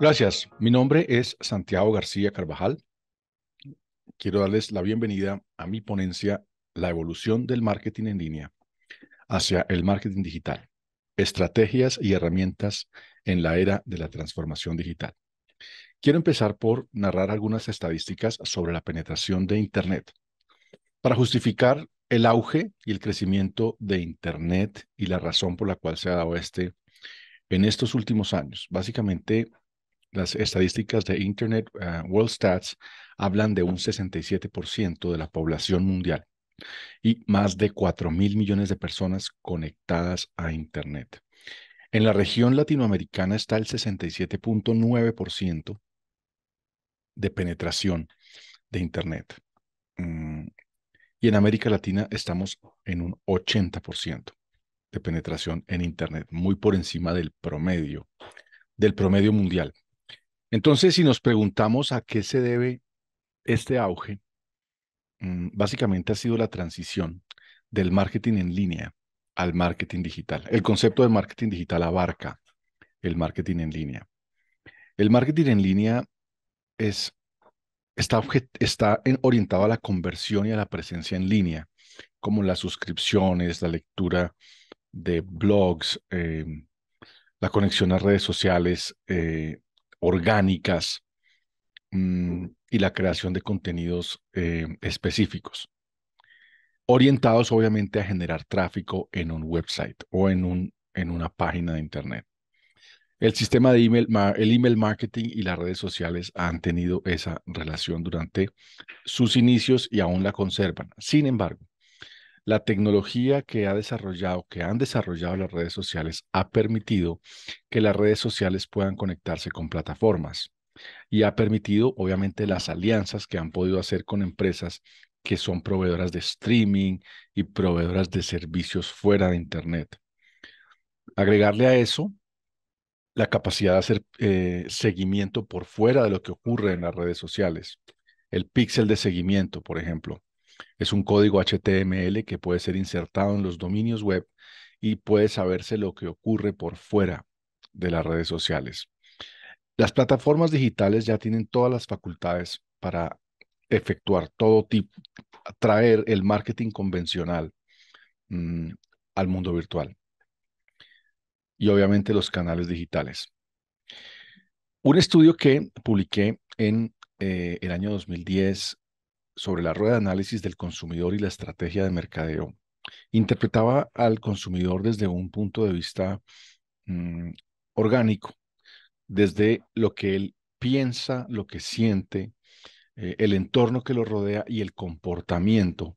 Gracias. Mi nombre es Santiago García Carvajal. Quiero darles la bienvenida a mi ponencia La evolución del marketing en línea hacia el marketing digital, estrategias y herramientas en la era de la transformación digital. Quiero empezar por narrar algunas estadísticas sobre la penetración de Internet para justificar el auge y el crecimiento de Internet y la razón por la cual se ha dado este en estos últimos años. Básicamente, las estadísticas de Internet eh, World Stats hablan de un 67% de la población mundial y más de 4 mil millones de personas conectadas a Internet. En la región latinoamericana está el 67.9% de penetración de Internet. Mm, y en América Latina estamos en un 80% de penetración en Internet, muy por encima del promedio, del promedio mundial. Entonces, si nos preguntamos a qué se debe este auge, mm, básicamente ha sido la transición del marketing en línea al marketing digital. El concepto de marketing digital abarca el marketing en línea. El marketing en línea está, orientado a la conversión y a la presencia en línea, como las suscripciones, la lectura de blogs, em, la conexión a redes sociales, eh, orgánicas mm, y la creación de contenidos eh, específicos, orientados obviamente a generar tráfico en un website o en, un, en una página de Internet. El sistema de email, el email marketing y las redes sociales han tenido esa relación durante sus inicios y aún la conservan. Sin embargo, la tecnología que ha desarrollado, que han desarrollado las redes sociales, ha permitido que las redes sociales puedan conectarse con plataformas y ha permitido, obviamente, las alianzas que han podido hacer con empresas que son proveedoras de streaming y proveedoras de servicios fuera de Internet. Agregarle a eso la capacidad de hacer eh, seguimiento por fuera de lo que ocurre en las redes sociales. El píxel de seguimiento, por ejemplo, es un código HTML que puede ser insertado en los dominios web y puede saberse lo que ocurre por fuera de las redes sociales. Las plataformas digitales ya tienen todas las facultades para efectuar todo tipo, traer el marketing convencional mm, al mundo virtual. Y obviamente los canales digitales. Un estudio que publiqué en eh, el año 2010 sobre la rueda de análisis del consumidor y la estrategia de mercadeo, interpretaba al consumidor desde un punto de vista mm, orgánico, desde lo que él piensa, lo que siente, eh, el entorno que lo rodea y el comportamiento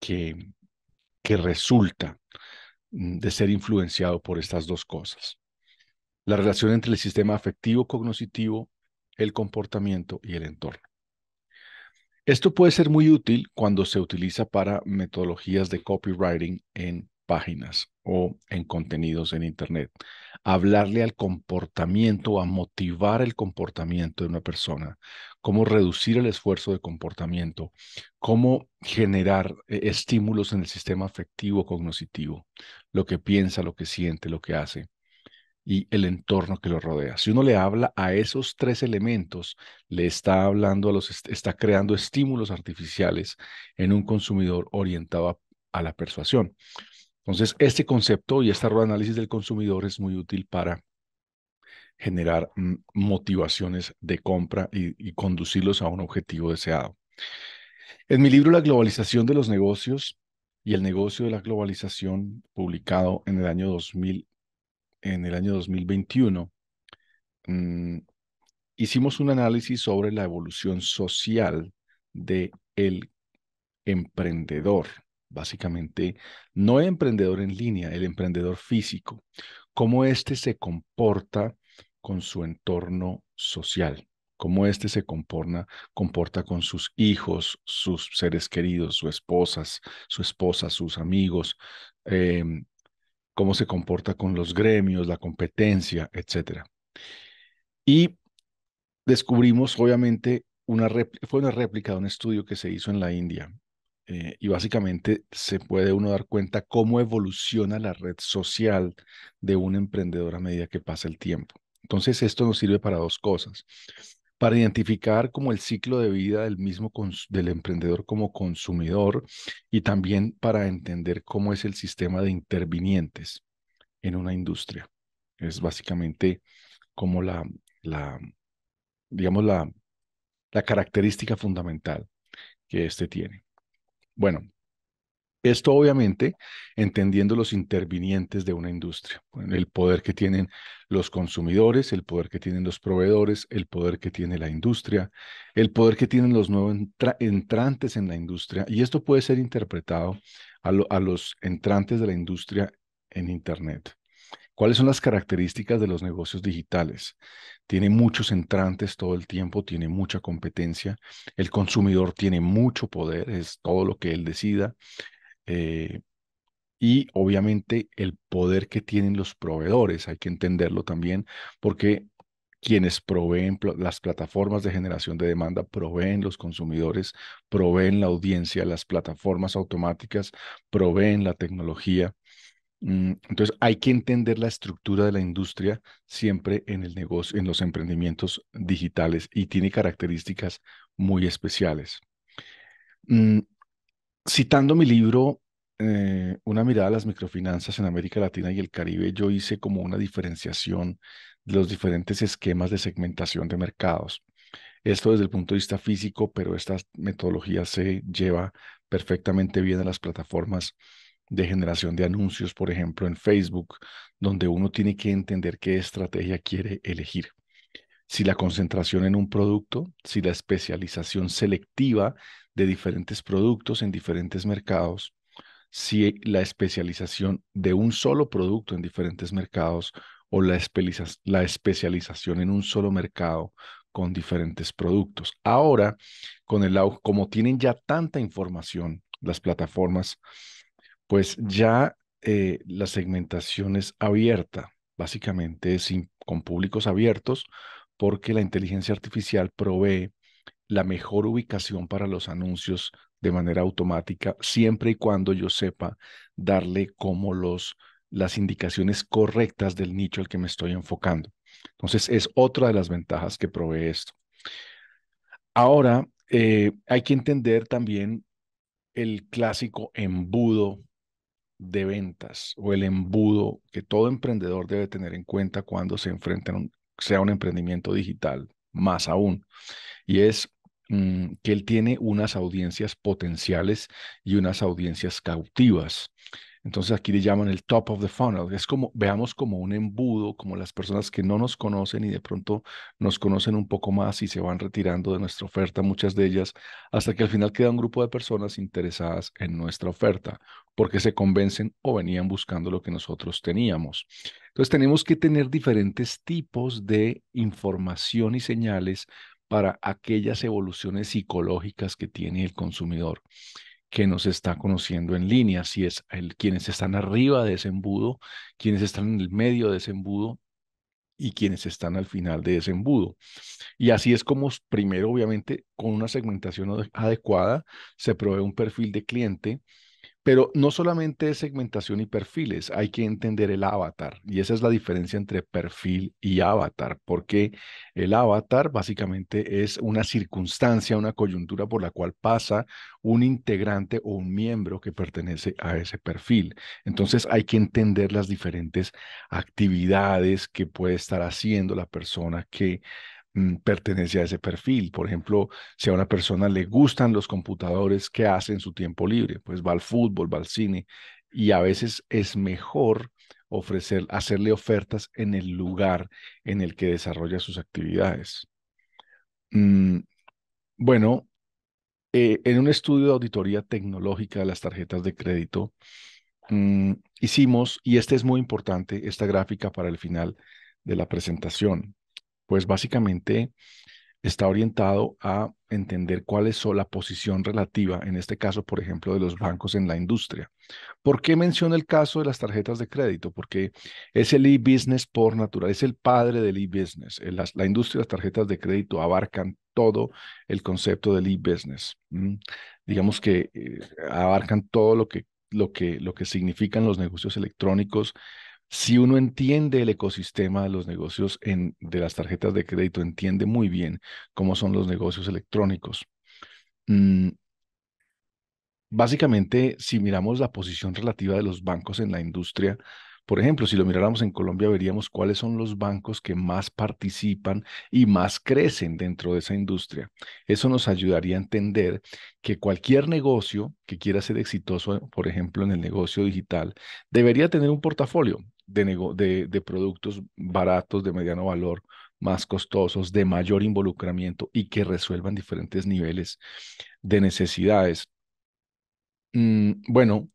que, que resulta mm, de ser influenciado por estas dos cosas. La relación entre el sistema afectivo cognitivo, el comportamiento y el entorno. Esto puede ser muy útil cuando se utiliza para metodologías de copywriting en páginas o en contenidos en Internet. Hablarle al comportamiento, a motivar el comportamiento de una persona, cómo reducir el esfuerzo de comportamiento, cómo generar eh, estímulos en el sistema afectivo cognitivo, lo que piensa, lo que siente, lo que hace y el entorno que lo rodea. Si uno le habla a esos tres elementos, le está hablando a los, está creando estímulos artificiales en un consumidor orientado a, la persuasión. Entonces, este concepto y esta rueda de análisis del consumidor es muy útil para generar mm, motivaciones de compra y, y, conducirlos a un objetivo deseado. En mi libro La globalización de los negocios y el negocio de la globalización, publicado en el año 2000, en el año 2021, mm, hicimos un análisis sobre la evolución social de el emprendedor, básicamente no emprendedor en línea, el emprendedor físico, cómo éste se comporta con su entorno social, cómo éste se comporta, con sus hijos, sus seres queridos, sus esposas, su esposa, sus amigos, em, cómo se comporta con los gremios, la competencia, etc. Y descubrimos, obviamente, una fue una réplica de un estudio que se hizo en la India. Eh, y básicamente se puede uno dar cuenta cómo evoluciona la red social de un emprendedor a medida que pasa el tiempo. Entonces, esto nos sirve para dos cosas para identificar como el ciclo de vida del mismo del emprendedor como consumidor y también para entender cómo es el sistema de intervinientes en una industria. Es básicamente como la, la digamos, la, la característica fundamental que este tiene. Bueno, esto obviamente entendiendo los intervinientes de una industria, el poder que tienen los consumidores, el poder que tienen los proveedores, el poder que tiene la industria, el poder que tienen los nuevos entrantes en la industria. Y esto puede ser interpretado a, a los entrantes de la industria en Internet. ¿Cuáles son las características de los negocios digitales? Tiene muchos entrantes todo el tiempo, tiene mucha competencia, el consumidor tiene mucho poder, es todo lo que él decida, eh, y obviamente el poder que tienen los proveedores, hay que entenderlo también, porque quienes proveen las plataformas de generación de demanda, proveen los consumidores, proveen la audiencia, las plataformas automáticas, proveen la tecnología. Mm, entonces hay que entender la estructura de la industria siempre en el negocio, en los emprendimientos digitales y tiene características muy especiales. Mm, citando mi libro eh, una mirada a las microfinanzas en América Latina y el Caribe, yo hice como una diferenciación de los diferentes esquemas de segmentación de mercados. Esto desde el punto de vista físico, pero esta metodología se lleva perfectamente bien a las plataformas de generación de anuncios, por ejemplo, en Facebook, donde uno tiene que entender qué estrategia quiere elegir. Si la concentración en un producto, si la especialización selectiva de diferentes productos en diferentes mercados, si la especialización de un solo producto en diferentes mercados o la, especialización en un solo mercado con diferentes productos. Ahora, con el como tienen ya tanta información las plataformas, pues ya eh, la segmentación es abierta, básicamente con públicos abiertos, porque la inteligencia artificial provee la mejor ubicación para los anuncios de manera automática, siempre y cuando yo sepa darle como los, las indicaciones correctas del nicho al que me estoy enfocando. Entonces, es otra de las ventajas que provee esto. Ahora, eh, hay que entender también el clásico embudo de ventas o el embudo que todo emprendedor debe tener en cuenta cuando se enfrenta a un, sea un emprendimiento digital, más aún. Y es Mm, que él tiene unas audiencias potenciales y unas audiencias cautivas. Entonces aquí le llaman el top of the funnel. Es como, veamos como un embudo, como las personas que no nos conocen y de pronto nos conocen un poco más y se van retirando de nuestra oferta, muchas de ellas, hasta que al final queda un grupo de personas interesadas en nuestra oferta, porque se convencen o venían buscando lo que nosotros teníamos. Entonces tenemos que tener diferentes tipos de información y señales para aquellas evoluciones psicológicas que tiene el consumidor que nos está conociendo en línea, si es el, quienes están arriba de ese embudo, quienes están en el medio de ese embudo y quienes están al final de ese embudo. Y así es como primero, obviamente, con una segmentación adecuada, se provee un perfil de cliente pero no solamente es segmentación y perfiles, hay que entender el avatar. Y esa es la diferencia entre perfil y avatar, porque el avatar básicamente es una circunstancia, una coyuntura por la cual pasa un integrante o un miembro que pertenece a ese perfil. Entonces hay que entender las diferentes actividades que puede estar haciendo la persona que Mm, pertenece a ese perfil. Por ejemplo, si a una persona le gustan los computadores, ¿qué hace en su tiempo libre? Pues va al fútbol, va al cine y a veces es mejor ofrecer, hacerle ofertas en el lugar en el que desarrolla sus actividades. Mm, bueno, eh, en un estudio de auditoría tecnológica de las tarjetas de crédito, mm, hicimos, y este es muy importante, esta gráfica para el final de la presentación. Pues básicamente está orientado a entender cuál es la posición relativa, en este caso, por ejemplo, de los bancos en la industria. ¿Por qué menciono el caso de las tarjetas de crédito? Porque es el e-business por naturaleza, es el padre del e-business. Eh, la industria de las tarjetas de crédito abarcan todo el concepto del e-business. Digamos que eh, abarcan todo lo que, lo, que, lo que significan los negocios electrónicos si uno entiende el ecosistema de los negocios de las tarjetas de crédito, entiende muy bien cómo son los negocios electrónicos. Mm, básicamente, si miramos la posición relativa de los bancos en la industria, por ejemplo, si lo miráramos en Colombia, veríamos cuáles son los bancos que más participan y más crecen dentro de esa industria. Eso nos ayudaría a entender que cualquier negocio que quiera ser exitoso, por ejemplo, en el negocio digital, debería tener un portafolio de, productos baratos, de mediano valor, más costosos, de mayor involucramiento y que resuelvan diferentes niveles de necesidades. Mm, bueno,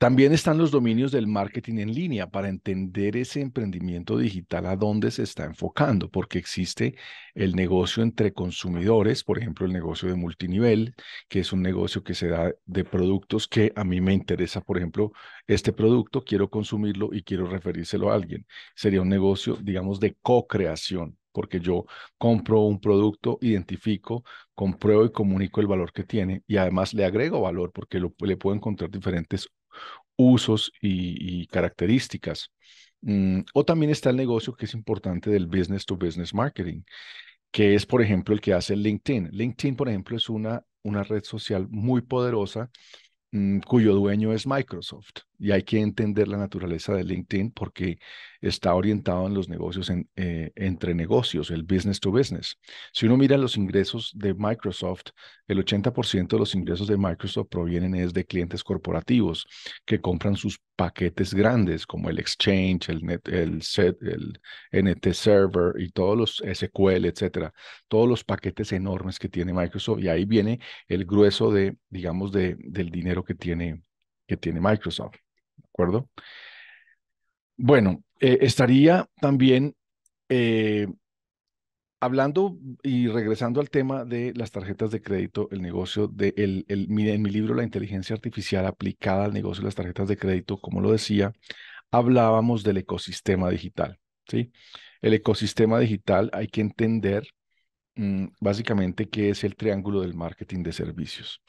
también están los dominios del marketing en línea para entender ese emprendimiento digital a dónde se está enfocando, porque existe el negocio entre consumidores, por ejemplo, el negocio de multinivel, que es un negocio que se da de productos que a mí me interesa, por ejemplo, este producto, quiero consumirlo y quiero referírselo a alguien. Sería un negocio, digamos, de co-creación porque yo compro un producto, identifico, compruebo y comunico el valor que tiene y además le agrego valor porque le puedo encontrar diferentes usos y, características. Mm, o también está el negocio que es importante del business to business marketing, que es, por ejemplo, el que hace LinkedIn. LinkedIn, por ejemplo, es una, red social muy poderosa mm, cuyo dueño es Microsoft y hay que entender la naturaleza de LinkedIn porque está orientado en los negocios eh, entre negocios, el business to business. Si uno mira los ingresos de Microsoft, el 80% de los ingresos de Microsoft provienen es de clientes corporativos que compran sus paquetes grandes como el Exchange, el, Net, el, set, el NT Server y todos los SQL, etcétera. Todos los paquetes enormes que tiene Microsoft y ahí viene el grueso de, digamos, de, del dinero que tiene, que tiene Microsoft acuerdo? Bueno, eh, estaría también eh, hablando y regresando al tema de las tarjetas de crédito, el negocio de, el, en mi libro La inteligencia artificial aplicada al negocio de las tarjetas de crédito, como lo decía, hablábamos del ecosistema digital, ¿sí? El ecosistema digital hay que entender mm, básicamente qué es el triángulo del marketing de servicios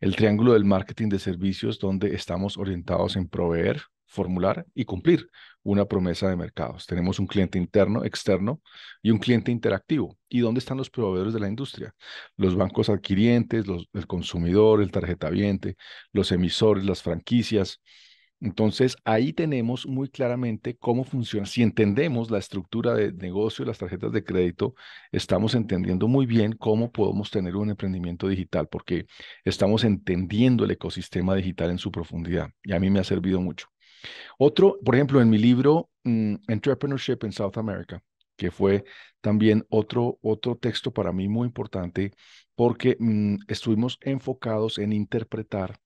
el triángulo del marketing de servicios donde estamos orientados en proveer, formular y cumplir una promesa de mercados. Tenemos un cliente interno, externo y un cliente interactivo. ¿Y dónde están los proveedores de la industria? Los bancos adquirientes, el consumidor, el tarjetaviente, los emisores, las franquicias, entonces, ahí tenemos muy claramente cómo funciona. Si entendemos la estructura de negocio y las tarjetas de crédito, estamos entendiendo muy bien cómo podemos tener un emprendimiento digital, porque estamos entendiendo el ecosistema digital en su profundidad. Y a mí me ha servido mucho. Otro, por ejemplo, en mi libro mm, Entrepreneurship in South America, que fue también otro, texto para mí muy importante, porque mm, estuvimos enfocados en interpretar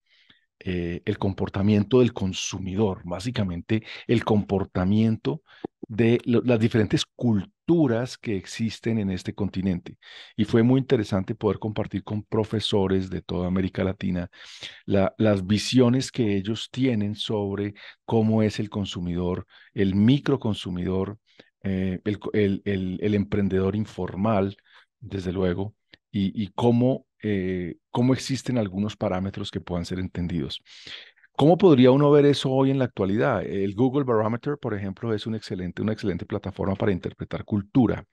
eh, el comportamiento del consumidor, básicamente el comportamiento de las diferentes culturas que existen en este continente. Y fue muy interesante poder compartir con profesores de toda América Latina las visiones que ellos tienen sobre cómo es el consumidor, el microconsumidor, eh, el emprendedor informal, desde luego, y, eh, cómo, existen algunos parámetros que puedan ser entendidos. ¿Cómo podría uno ver eso hoy en la actualidad? El Google Barometer, por ejemplo, es excelente, una excelente plataforma para interpretar cultura.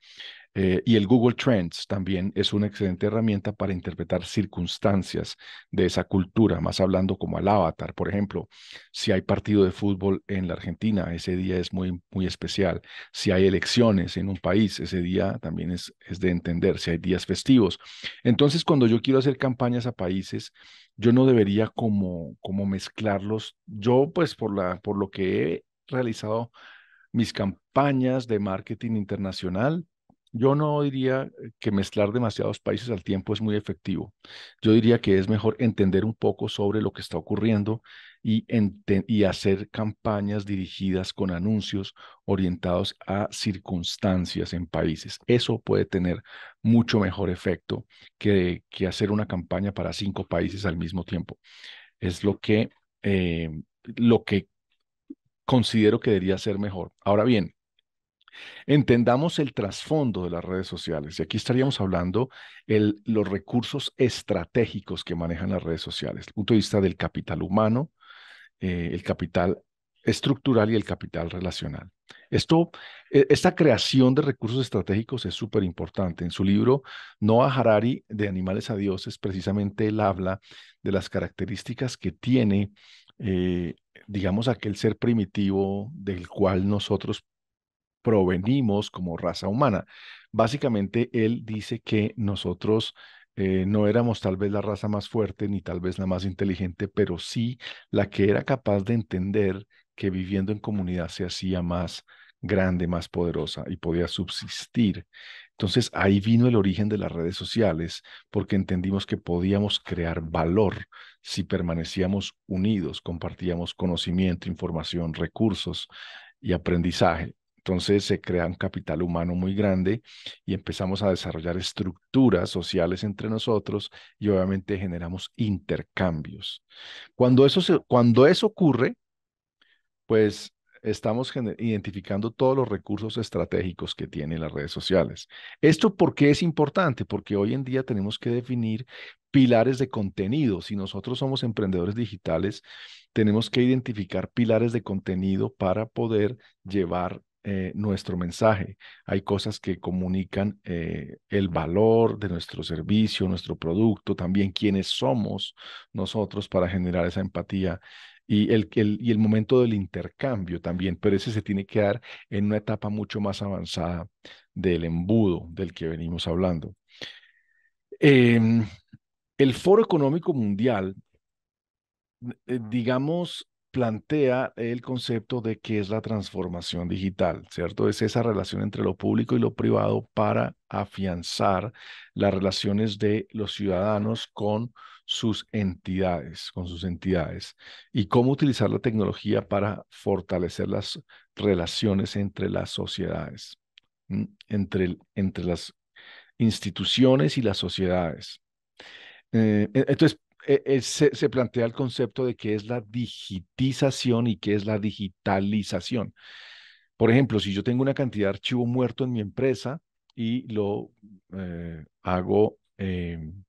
Eh, y el Google Trends también es una excelente herramienta para interpretar circunstancias de esa cultura, más hablando como al avatar, por ejemplo, si hay partido de fútbol en la Argentina, ese día es muy, muy especial, si hay elecciones en un país, ese día también es, es de entender, si hay días festivos. Entonces, cuando yo quiero hacer campañas a países, yo no debería como, como mezclarlos. Yo, pues, por, la, por lo que he realizado mis campañas de marketing internacional, yo no diría que mezclar demasiados países al tiempo es muy efectivo. Yo diría que es mejor entender un poco sobre lo que está ocurriendo y, hacer campañas dirigidas con anuncios orientados a circunstancias en países. Eso puede tener mucho mejor efecto que, hacer una campaña para cinco países al mismo tiempo. Es lo que, eh, lo que considero que debería ser mejor. Ahora bien, Entendamos el trasfondo de las redes sociales. Y aquí estaríamos hablando de los recursos estratégicos que manejan las redes sociales, el punto de vista del capital humano, eh, el capital estructural y el capital relacional. Esto, e, esta creación de recursos estratégicos es súper importante. En su libro Noah Harari, de Animales a Dioses, precisamente él habla de las características que tiene, eh, digamos, aquel ser primitivo del cual nosotros provenimos como raza humana. Básicamente, él dice que nosotros eh, no éramos tal vez la raza más fuerte ni tal vez la más inteligente, pero sí la que era capaz de entender que viviendo en comunidad se hacía más grande, más poderosa y podía subsistir. Entonces ahí vino el origen de las redes sociales, porque entendimos que podíamos crear valor si permanecíamos unidos, compartíamos conocimiento, información, recursos y aprendizaje. Entonces se crea un capital humano muy grande y empezamos a desarrollar estructuras sociales entre nosotros y obviamente generamos intercambios. Cuando eso, cuando eso ocurre, pues estamos identificando todos los recursos estratégicos que tienen las redes sociales. ¿Esto por qué es importante? Porque hoy en día tenemos que definir pilares de contenido. Si nosotros somos emprendedores digitales, tenemos que identificar pilares de contenido para poder llevar eh, nuestro mensaje. Hay cosas que comunican eh, el valor de nuestro servicio, nuestro producto, también quiénes somos nosotros para generar esa empatía y el, el, y el momento del intercambio también, pero ese se tiene que dar en una etapa mucho más avanzada del embudo del que venimos hablando. Em, el Foro Económico Mundial, eh, digamos, plantea el concepto de qué es la transformación digital, ¿cierto? Es esa relación entre lo público y lo privado para afianzar las relaciones de los ciudadanos con sus entidades, con sus entidades, y cómo utilizar la tecnología para fortalecer las relaciones entre las sociedades, entre, entre las instituciones y las sociedades. Eh, e-, entonces, eh, eh, se, plantea el concepto de qué es la digitización y qué es la digitalización. Por ejemplo, si yo tengo una cantidad de archivo muerto en mi empresa y lo eh, hago em,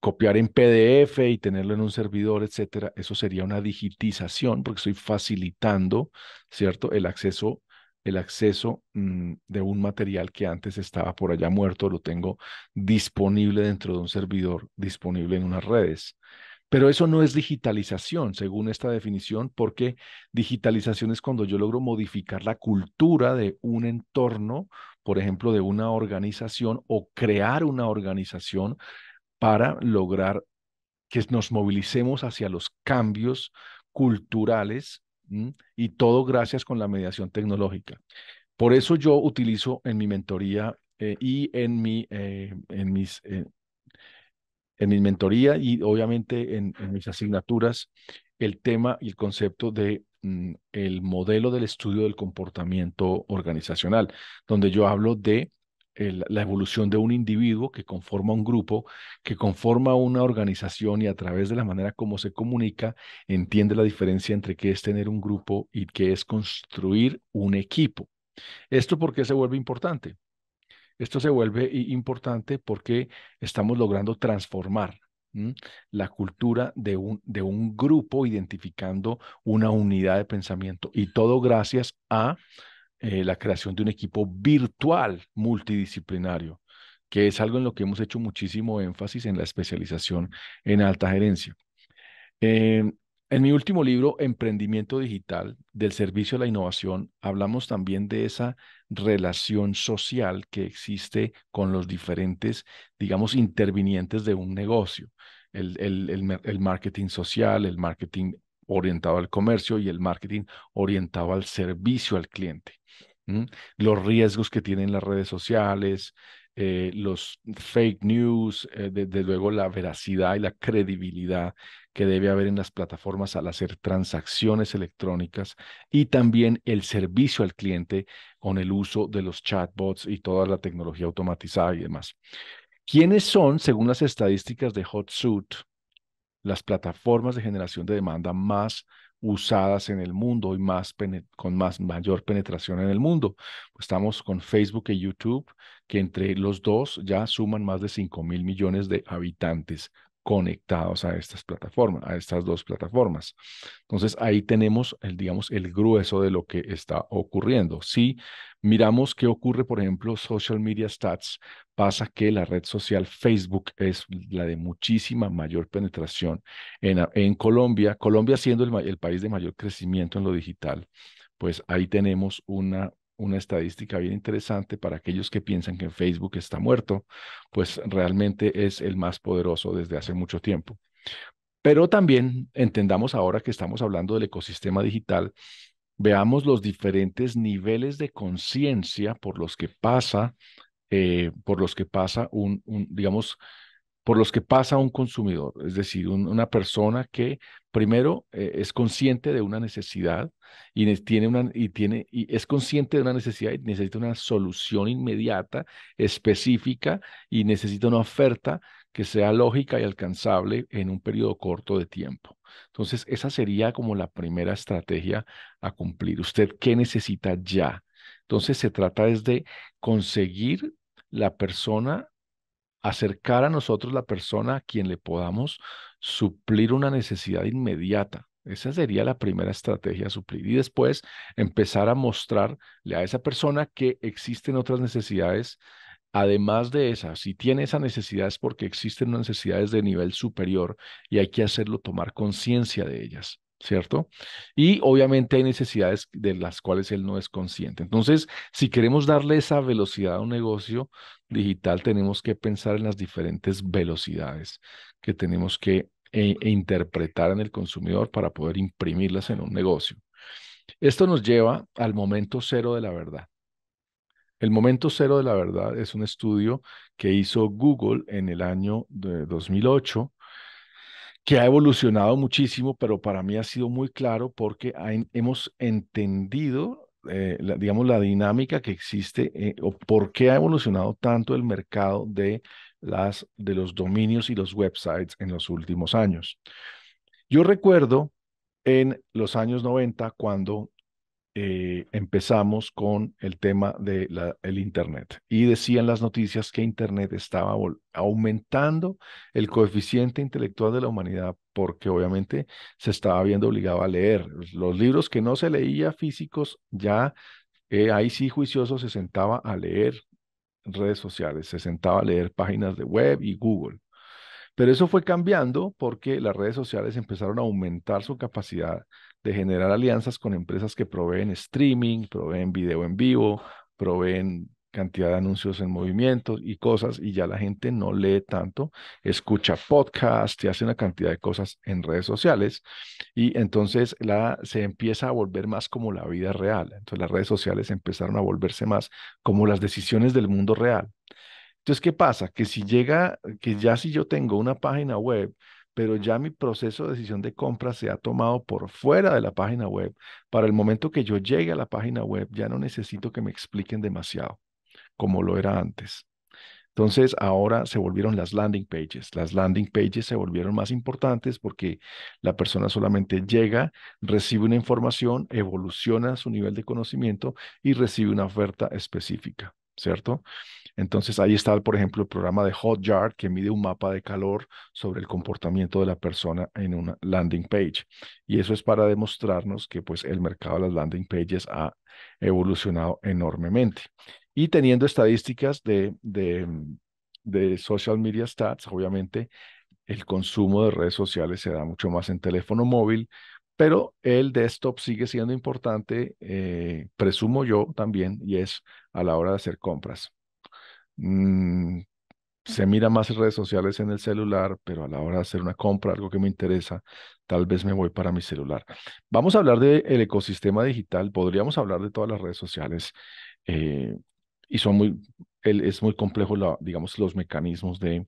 copiar en PDF y tenerlo en un servidor, etcétera, eso sería una digitización porque estoy facilitando, ¿cierto?, el acceso el acceso mm, de un material que antes estaba por allá muerto, lo tengo disponible dentro de un servidor, disponible en unas redes. Pero eso no es digitalización, según esta definición, porque digitalización es cuando yo logro modificar la cultura de un entorno, por ejemplo, de una organización o crear una organización para lograr que nos movilicemos hacia los cambios culturales y todo gracias con la mediación tecnológica. Por eso yo utilizo en mi mentoría eh, y en, mi, eh, en, mis, eh, en mi mentoría y obviamente en, mis asignaturas el tema y el concepto de mm, el modelo del estudio del comportamiento organizacional, donde yo hablo de la evolución de un individuo que conforma un grupo, que conforma una organización y a través de la manera como se comunica, entiende la diferencia entre qué es tener un grupo y qué es construir un equipo. ¿Esto por qué se vuelve importante? Esto se vuelve importante porque estamos logrando transformar la cultura de un, de un grupo identificando una unidad de pensamiento y todo gracias a eh, la creación de un equipo virtual multidisciplinario, que es algo en lo que hemos hecho muchísimo énfasis en la especialización en alta gerencia. Em, en mi último libro, Emprendimiento Digital, del Servicio a la Innovación, hablamos también de esa relación social que existe con los diferentes, digamos, intervinientes de un negocio. El, el marketing social, el marketing orientado al comercio y el marketing orientado al servicio al cliente. Los riesgos que tienen las redes sociales, eh, los fake news, desde eh, luego la veracidad y la credibilidad que debe haber en las plataformas al hacer transacciones electrónicas y también el servicio al cliente con el uso de los chatbots y toda la tecnología automatizada y demás. ¿Quiénes son, según las estadísticas de suit? las plataformas de generación de demanda más usadas en el mundo y más con más mayor penetración en el mundo. Pues, estamos con Facebook y YouTube, que entre los dos ya suman más de 5 mil millones de habitantes conectados a estas plataformas, a estas dos plataformas. Entonces ahí tenemos el, digamos, el grueso de lo que está ocurriendo. Si miramos qué ocurre, por ejemplo, social media stats, pasa que la red social Facebook es la de muchísima mayor penetración en, Colombia, Colombia siendo el país de mayor crecimiento en lo digital, pues ahí tenemos una una estadística bien interesante para aquellos que piensan que Facebook está muerto, pues realmente es el más poderoso desde hace mucho tiempo. Pero también entendamos ahora que estamos hablando del ecosistema digital, veamos los diferentes niveles de conciencia por los que pasa, eh, por los que pasa un, digamos, por los que pasa un consumidor, es decir, una persona que primero eh, es consciente de una necesidad y tiene una y tiene y es consciente de una necesidad y necesita una solución inmediata, específica y necesita una oferta que sea lógica y alcanzable en un periodo corto de tiempo. Entonces, esa sería como la primera estrategia a cumplir. Usted qué necesita ya. Entonces, se trata desde conseguir la persona acercar a nosotros la persona a quien le podamos suplir una necesidad inmediata. Esa sería la primera estrategia a suplir. Y después empezar a mostrarle a esa persona que existen otras necesidades además de esa, si tiene esa necesidad es porque existen necesidades de nivel superior y hay que hacerlo tomar conciencia de ellas, ¿cierto? Y obviamente hay necesidades de las cuales él no es consciente. Entonces, si queremos darle esa velocidad a un negocio digital, tenemos que pensar en las diferentes velocidades que tenemos que e, e, interpretar en el consumidor para poder imprimirlas en un negocio. Esto nos lleva al momento cero de la verdad. El momento cero de la verdad es un estudio que hizo Google en el año de 2008 que ha evolucionado muchísimo, pero para mí ha sido muy claro porque hemos entendido, eh, digamos, la dinámica que existe eh, o por qué ha evolucionado tanto el mercado de las de los dominios y los websites en los últimos años. Yo recuerdo en los años 90 cuando eh, empezamos con el tema del el Internet y decían las noticias que Internet estaba aumentando el coeficiente intelectual de la humanidad porque obviamente se estaba viendo obligado a leer. Los libros que no se leía físicos ya eh, ahí sí juicioso se sentaba a leer redes sociales, se sentaba a leer páginas de web y Google. Pero eso fue cambiando porque las redes sociales empezaron a aumentar su capacidad de generar alianzas con empresas que proveen streaming, proveen video en vivo, proveen cantidad de anuncios en movimientos y cosas, y ya la gente no lee tanto, escucha podcast y hace una cantidad de cosas en redes sociales, y entonces la, se empieza a volver más como la vida real. Entonces las redes sociales empezaron a volverse más como las decisiones del mundo real. Entonces, ¿qué pasa? Que si llega, que ya si yo tengo una página web, pero ya mi proceso de decisión de compra se ha tomado por fuera de la página web. Para el momento que yo llegue a la página web, ya no necesito que me expliquen demasiado como lo era antes. Entonces, ahora se volvieron las landing pages. Las landing pages se volvieron más importantes porque la persona solamente llega, recibe una información, evoluciona su nivel de conocimiento y recibe una oferta específica, ¿cierto? Entonces, ahí está, por ejemplo, el programa de Hotjar que mide un mapa de calor sobre el comportamiento de la persona en una landing page. Y eso es para demostrarnos que pues el mercado de las landing pages ha evolucionado enormemente y teniendo estadísticas de, mm, de, social media stats, obviamente el consumo de redes sociales se da mucho más en teléfono móvil, pero el desktop sigue siendo importante, eh, presumo yo también, y es a la hora de hacer compras. Mm, se mira más redes sociales en el celular, pero a la hora de hacer una compra, algo que me interesa, tal vez me voy para mi celular. Vamos a hablar del ecosistema digital, podríamos hablar de todas las redes sociales, eh, y son muy, es muy complejo, digamos, los mecanismos de,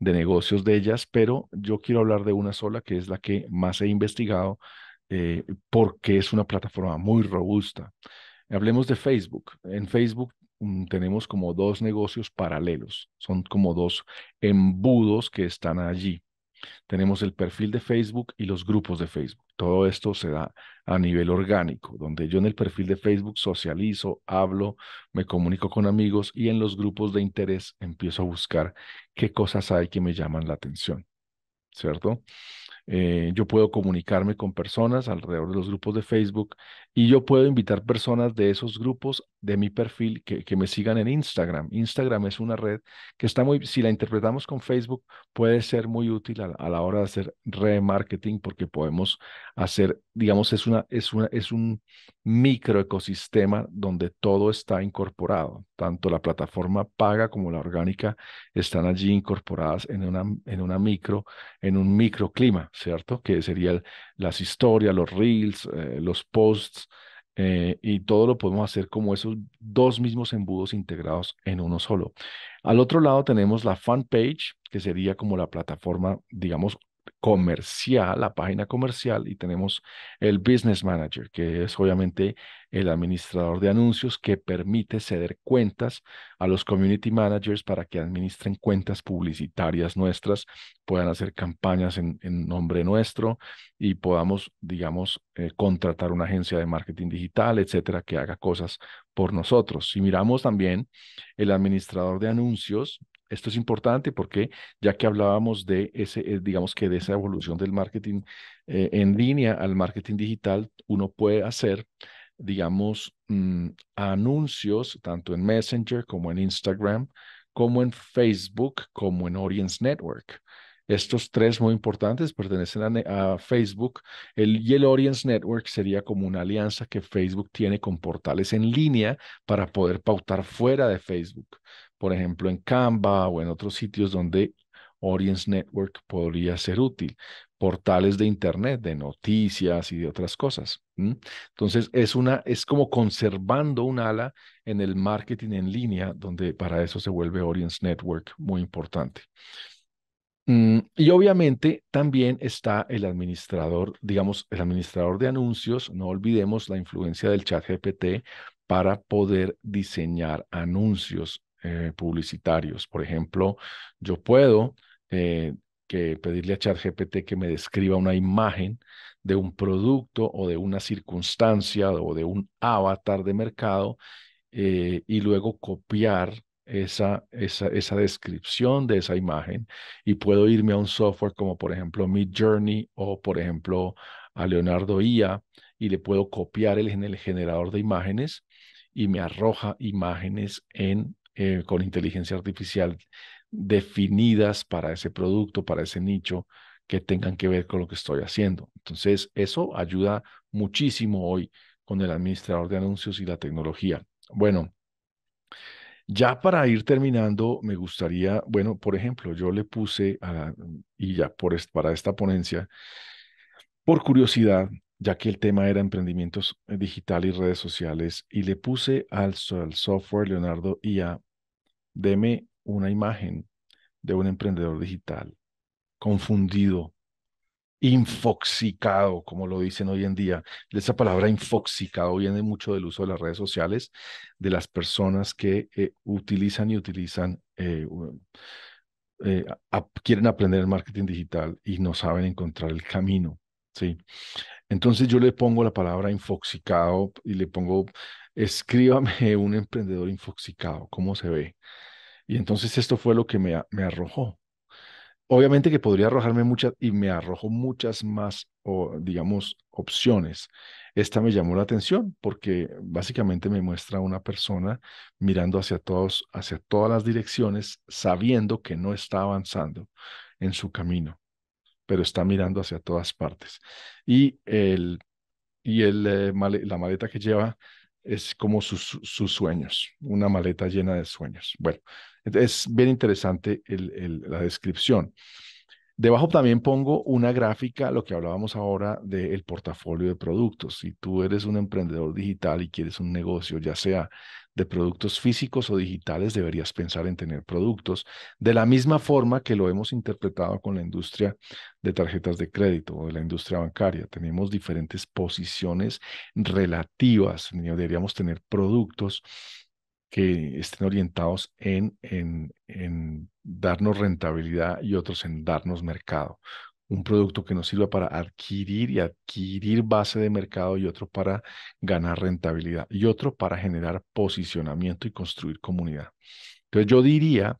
negocios de ellas, pero yo quiero hablar de una sola que es la que más he investigado eh, porque es una plataforma muy robusta. Hablemos de Facebook. En Facebook mm, tenemos como dos negocios paralelos, son como dos embudos que están allí. Tenemos el perfil de Facebook y los grupos de Facebook. Todo esto se da a nivel orgánico, donde yo en el perfil de Facebook socializo, hablo, me comunico con amigos y en los grupos de interés empiezo a buscar qué cosas hay que me llaman la atención. ¿Cierto? Eh, yo puedo comunicarme con personas alrededor de los grupos de Facebook y yo puedo invitar personas de esos grupos de mi perfil que, que, me sigan en Instagram. Instagram es una red que está muy, si la interpretamos con Facebook, puede ser muy útil a, la hora de hacer remarketing porque podemos hacer, digamos, es, una, es, una, es un microecosistema donde todo está incorporado. Tanto la plataforma paga como la orgánica están allí incorporadas en una, en una micro, en un microclima, ¿cierto? Que sería el, las historias, los reels, eh, los posts, eh, y todo lo podemos hacer como esos dos mismos embudos integrados en uno solo. Al otro lado tenemos la fan page, que sería como la plataforma, digamos, comercial, la página comercial, y tenemos el Business Manager, que es obviamente el administrador de anuncios que permite ceder cuentas a los community managers para que administren cuentas publicitarias nuestras, puedan hacer campañas en, nombre nuestro y podamos, digamos, eh, contratar una agencia de marketing digital, etcétera, que haga cosas por nosotros. Si miramos también el administrador de anuncios, esto es importante porque ya que hablábamos de ese, eh, digamos que de esa evolución del marketing eh, en línea al marketing digital, uno puede hacer, digamos, mm, anuncios tanto en Messenger como en Instagram, como en Facebook, como en Audience Network. Estos tres muy importantes pertenecen a, Facebook. y el Audience Network sería como una alianza que Facebook tiene con portales en línea para poder pautar fuera de Facebook por ejemplo, en Canva o en otros sitios donde Audience Network podría ser útil, portales de Internet, de noticias y de otras cosas. Entonces, es, una, es como conservando un ala en el marketing en línea, donde para eso se vuelve Audience Network muy importante. Mm, y obviamente también está el administrador, digamos, el administrador de anuncios, no olvidemos la influencia del chat GPT para poder diseñar anuncios eh, publicitarios. Por ejemplo, yo puedo eh, que pedirle a ChatGPT que me describa una imagen de un producto o de una circunstancia o de un avatar de mercado eh, y luego copiar esa, esa, descripción de esa imagen y puedo irme a un software como por ejemplo MidJourney Journey o por ejemplo a Leonardo IA y le puedo copiar el, en el generador de imágenes y me arroja imágenes en eh, con inteligencia artificial definidas para ese producto, para ese nicho que tengan que ver con lo que estoy haciendo. Entonces, eso ayuda muchísimo hoy con el administrador de anuncios y la tecnología. Bueno, ya para ir terminando, me gustaría, bueno, por ejemplo, yo le puse, a, y ya por, para esta ponencia, por curiosidad, ya que el tema era emprendimientos eh, digital y redes sociales, y le puse al, al software Leonardo a deme una imagen de un emprendedor digital confundido, infoxicado, como lo dicen hoy en día. Esa palabra infoxicado viene mucho del uso de las redes sociales, de las personas que eh, utilizan y utilizan, eh, eh, quieren aprender el marketing digital y no saben encontrar el camino. ¿sí? Entonces yo le pongo la palabra infoxicado y le pongo escríbame un emprendedor infoxicado, ¿cómo se ve? Y entonces esto fue lo que me, arrojó. Obviamente que podría arrojarme muchas y me arrojó muchas más, o, digamos, opciones. Esta me llamó la atención porque básicamente me muestra una persona mirando hacia todos, hacia todas las direcciones, sabiendo que no está avanzando en su camino, pero está mirando hacia todas partes. Y el y el, eh, la maleta que lleva es como sus, sueños, una maleta llena de sueños. Bueno, es bien interesante el, la descripción. Debajo también pongo una gráfica, lo que hablábamos ahora del portafolio de productos. Si tú eres un emprendedor digital y quieres un negocio, ya sea de productos físicos o digitales, deberías pensar en tener productos de la misma forma que lo hemos interpretado con la industria de tarjetas de crédito o de la industria bancaria. Tenemos diferentes posiciones relativas. Deberíamos tener productos que estén orientados en darnos rentabilidad y otros en darnos mercado. Un producto que nos sirva para adquirir y adquirir base de mercado y otro para ganar rentabilidad y otro para generar posicionamiento y construir comunidad. Entonces yo diría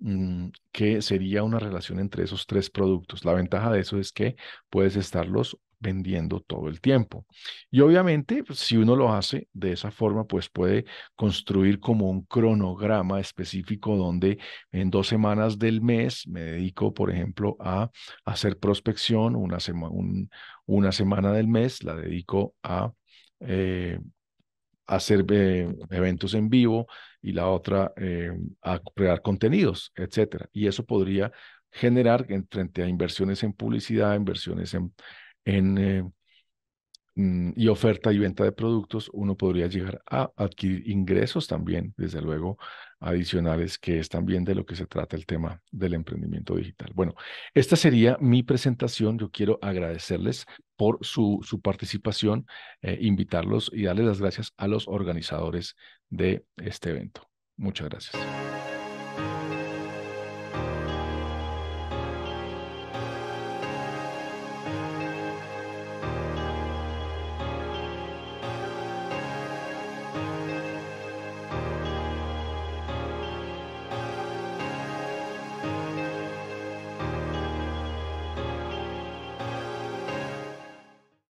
mm, que sería una relación entre esos tres productos. La ventaja de eso es que puedes estarlos vendiendo todo el tiempo. Y obviamente, pues, si uno lo hace de esa forma, pues puede construir como un cronograma específico donde en dos semanas del mes me dedico, por ejemplo, a hacer prospección, una, una semana del mes la dedico a... Eh, hacer eh, eventos en vivo y la otra eh, a crear contenidos, etcétera. Y eso podría generar frente a inversiones en publicidad, inversiones en, eh, mm, y oferta y venta de productos, uno podría llegar a adquirir ingresos también, desde luego, adicionales, que es también de lo que se trata el tema del emprendimiento digital. Bueno, esta sería mi presentación. Yo quiero agradecerles por su, su participación, eh, invitarlos y darles las gracias a los organizadores de este evento. Muchas gracias.